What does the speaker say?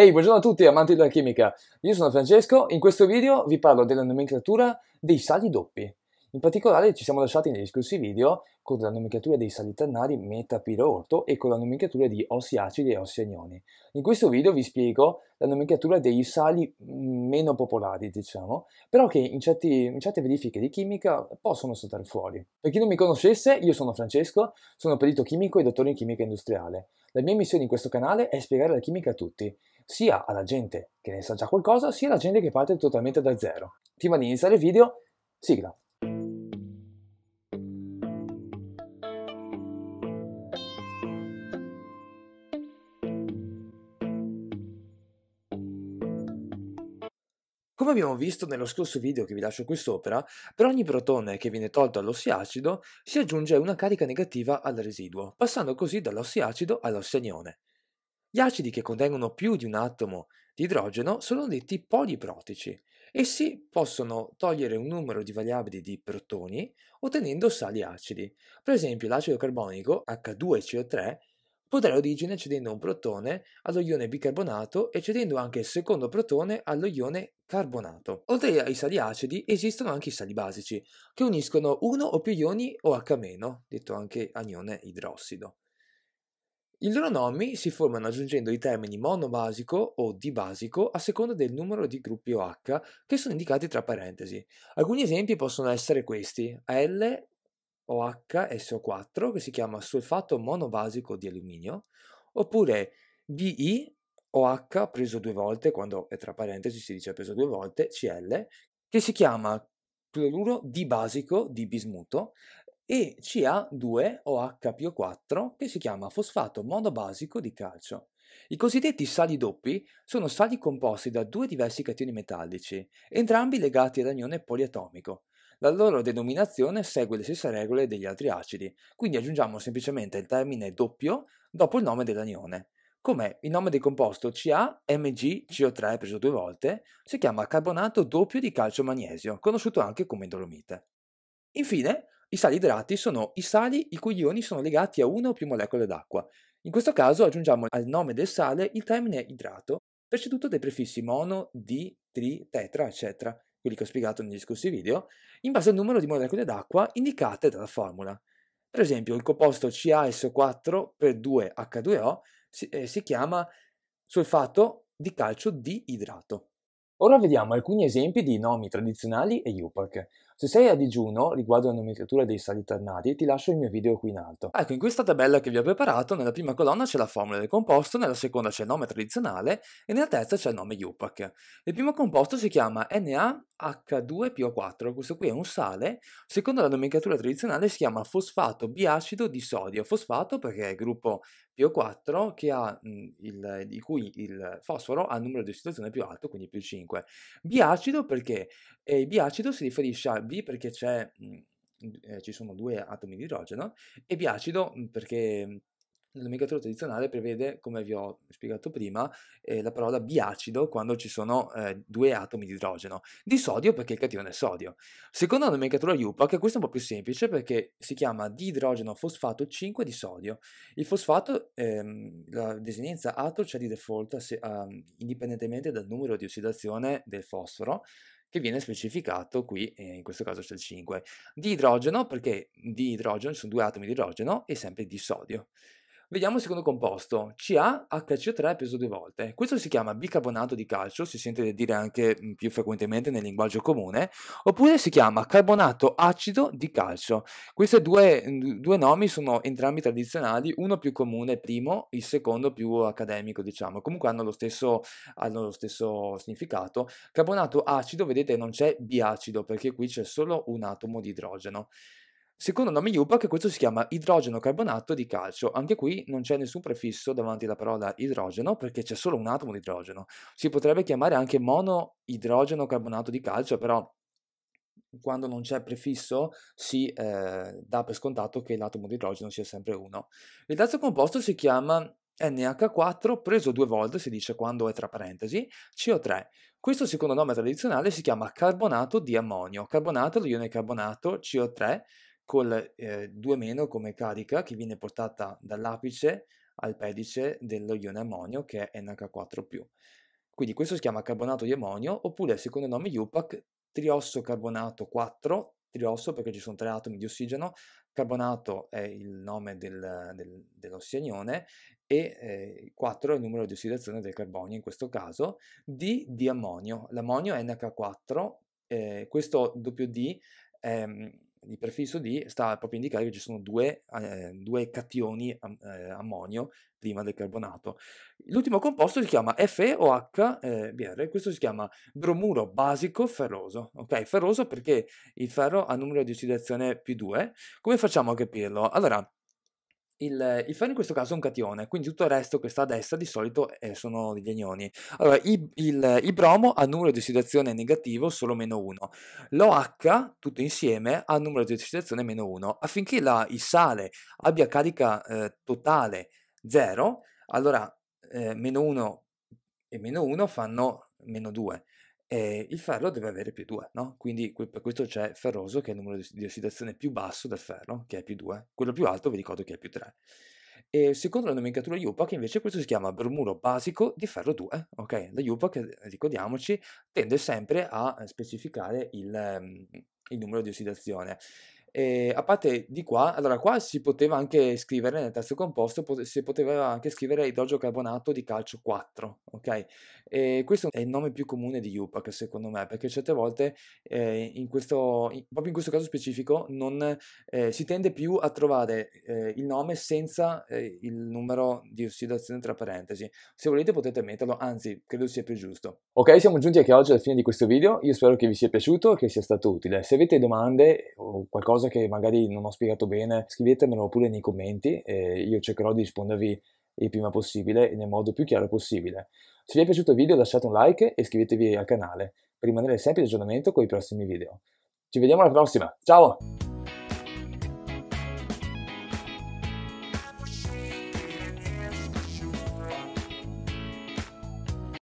Ehi, hey, buongiorno a tutti amanti della chimica, io sono Francesco, in questo video vi parlo della nomenclatura dei sali doppi. In particolare ci siamo lasciati negli scorsi video con la nomenclatura dei sali ternari metapiro-orto e con la nomenclatura di ossi acidi e ossi anioni. In questo video vi spiego la nomenclatura dei sali mm, meno popolari, diciamo, però che in, certi, in certe verifiche di chimica possono saltare fuori. Per chi non mi conoscesse, io sono Francesco, sono perito chimico e dottore in chimica industriale. La mia missione in questo canale è spiegare la chimica a tutti sia alla gente che ne sa già qualcosa, sia alla gente che parte totalmente da zero. Prima di iniziare il video, sigla. Come abbiamo visto nello scorso video che vi lascio qui sopra, per ogni protone che viene tolto all'ossiacido si aggiunge una carica negativa al residuo, passando così dall'ossiacido all'ossianione. Gli acidi che contengono più di un atomo di idrogeno sono detti poliprotici Essi possono togliere un numero di variabili di protoni ottenendo sali acidi. Per esempio l'acido carbonico H2CO3 può dare origine cedendo un protone allo ione bicarbonato e cedendo anche il secondo protone allo ione carbonato. Oltre ai sali acidi esistono anche i sali basici, che uniscono uno o più ioni OH-, detto anche anione idrossido. I loro nomi si formano aggiungendo i termini monobasico o dibasico a seconda del numero di gruppi OH che sono indicati tra parentesi. Alcuni esempi possono essere questi: Al OHSO4 che si chiama solfato monobasico di alluminio, oppure Bi OH preso due volte, quando è tra parentesi si dice preso due volte, Cl, che si chiama cloruro di basico di bismuto e Ca2OHPO4 che si chiama fosfato monobasico di calcio. I cosiddetti sali doppi sono sali composti da due diversi cationi metallici, entrambi legati all'anione poliatomico. La loro denominazione segue le stesse regole degli altri acidi, quindi aggiungiamo semplicemente il termine doppio dopo il nome dell'anione. Come il nome del composto CaMgCO3 preso due volte si chiama carbonato doppio di calcio magnesio, conosciuto anche come dolomite. Infine, i sali idrati sono i sali i cui ioni sono legati a una o più molecole d'acqua. In questo caso aggiungiamo al nome del sale il termine idrato, preceduto dai prefissi mono, di, tri, tetra, eccetera, quelli che ho spiegato negli scorsi video, in base al numero di molecole d'acqua indicate dalla formula. Per esempio, il composto CaSO4 per 2H2O si, eh, si chiama solfato di calcio di idrato. Ora vediamo alcuni esempi di nomi tradizionali e UPAC. Se sei a digiuno riguardo la nomenclatura dei sali ternari, ti lascio il mio video qui in alto. Ecco, in questa tabella che vi ho preparato, nella prima colonna c'è la formula del composto, nella seconda c'è il nome tradizionale e nella terza c'è il nome UPAC. Il primo composto si chiama NaH2PO4, questo qui è un sale, secondo la nomenclatura tradizionale si chiama fosfato biacido di sodio, fosfato perché è il gruppo PO4 che ha, mm, il, di cui il fosforo ha il numero di ossidazione più alto, quindi più 5. Biacido perché il biacido si riferisce al B perché mhmm, eh, ci sono due atomi di idrogeno e B acido mhmm, perché mhmm, la nomenclatura tradizionale prevede, come vi ho spiegato prima, eh, la parola biacido quando ci sono eh, due atomi di idrogeno, di sodio perché il catione è sodio. Secondo la nomenclatura IUPAC, questo è un po' più semplice perché si chiama diidrogeno fosfato 5 di sodio. Il fosfato, ehm, la desinenza ATO c'è di default se, ehm, indipendentemente dal numero di ossidazione del fosforo, che viene specificato qui, eh, in questo caso c'è il 5. Di idrogeno, perché di idrogeno ci sono due atomi di idrogeno e sempre di sodio. Vediamo il secondo composto, CaHCO3 peso due volte. Questo si chiama bicarbonato di calcio, si sente dire anche più frequentemente nel linguaggio comune, oppure si chiama carbonato acido di calcio. Questi due, due nomi sono entrambi tradizionali, uno più comune primo, il secondo più accademico, diciamo. Comunque hanno lo stesso, hanno lo stesso significato. Carbonato acido, vedete, non c'è biacido perché qui c'è solo un atomo di idrogeno. Secondo nome IUPAC questo si chiama idrogeno carbonato di calcio, anche qui non c'è nessun prefisso davanti alla parola idrogeno perché c'è solo un atomo di idrogeno, si potrebbe chiamare anche monoidrogeno carbonato di calcio però quando non c'è prefisso si eh, dà per scontato che l'atomo di idrogeno sia sempre uno. Il terzo composto si chiama NH4 preso due volte, si dice quando è tra parentesi, CO3. Questo secondo nome tradizionale si chiama carbonato di ammonio, carbonato, ione carbonato, CO3, col eh, 2 meno come carica che viene portata dall'apice al pedice dello ione ammonio che è NH4+. Quindi questo si chiama carbonato di ammonio oppure secondo il nome UPAC triosso carbonato 4, triosso perché ci sono tre atomi di ossigeno, carbonato è il nome del, del, dell'ossianione e eh, 4 è il numero di ossidazione del carbonio in questo caso, D di ammonio. L'ammonio è NH4, eh, questo doppio D ehm, il prefisso D sta proprio a indicare che ci sono due, eh, due cationi am, eh, ammonio prima del carbonato. L'ultimo composto si chiama FeOHBr, eh, questo si chiama bromuro basico ferroso. Ok, ferroso perché il ferro ha numero di ossidazione più 2. Come facciamo a capirlo? Allora, il, il, ferro in questo caso è un catione, quindi tutto il resto che sta a destra di solito eh, sono degli anioni. Allora, i, il, il, bromo ha numero di ossidazione negativo solo meno 1, l'OH tutto insieme ha numero di ossidazione meno 1. Affinché la, il sale abbia carica eh, totale 0, allora eh, meno 1 e meno 1 fanno meno 2 eh, il ferro deve avere più 2, no? Quindi per questo c'è ferroso che è il numero di ossidazione più basso del ferro, che è più 2, quello più alto vi ricordo che è più 3. E secondo la nomenclatura IUPAC invece questo si chiama bromuro basico di ferro 2, ok? La IUPAC, eh, ricordiamoci, tende sempre a eh, specificare il, ehm, il numero di ossidazione. E a parte di qua, allora qua si poteva anche scrivere nel terzo composto, si poteva anche scrivere idrogeocarbonato di calcio 4, ok? E questo è il nome più comune di UPAC secondo me, perché certe volte eh, in questo, in, proprio in questo caso specifico non, eh, si tende più a trovare eh, il nome senza eh, il numero di ossidazione tra parentesi. Se volete potete metterlo, anzi credo sia più giusto. Ok, siamo giunti anche oggi alla fine di questo video, io spero che vi sia piaciuto e che sia stato utile. Se avete domande o qualcosa cose che magari non ho spiegato bene, scrivetemelo pure nei commenti e io cercherò di rispondervi il prima possibile e nel modo più chiaro possibile. Se vi è piaciuto il video lasciate un like e iscrivetevi al canale per rimanere sempre in aggiornamento con i prossimi video. Ci vediamo alla prossima, ciao!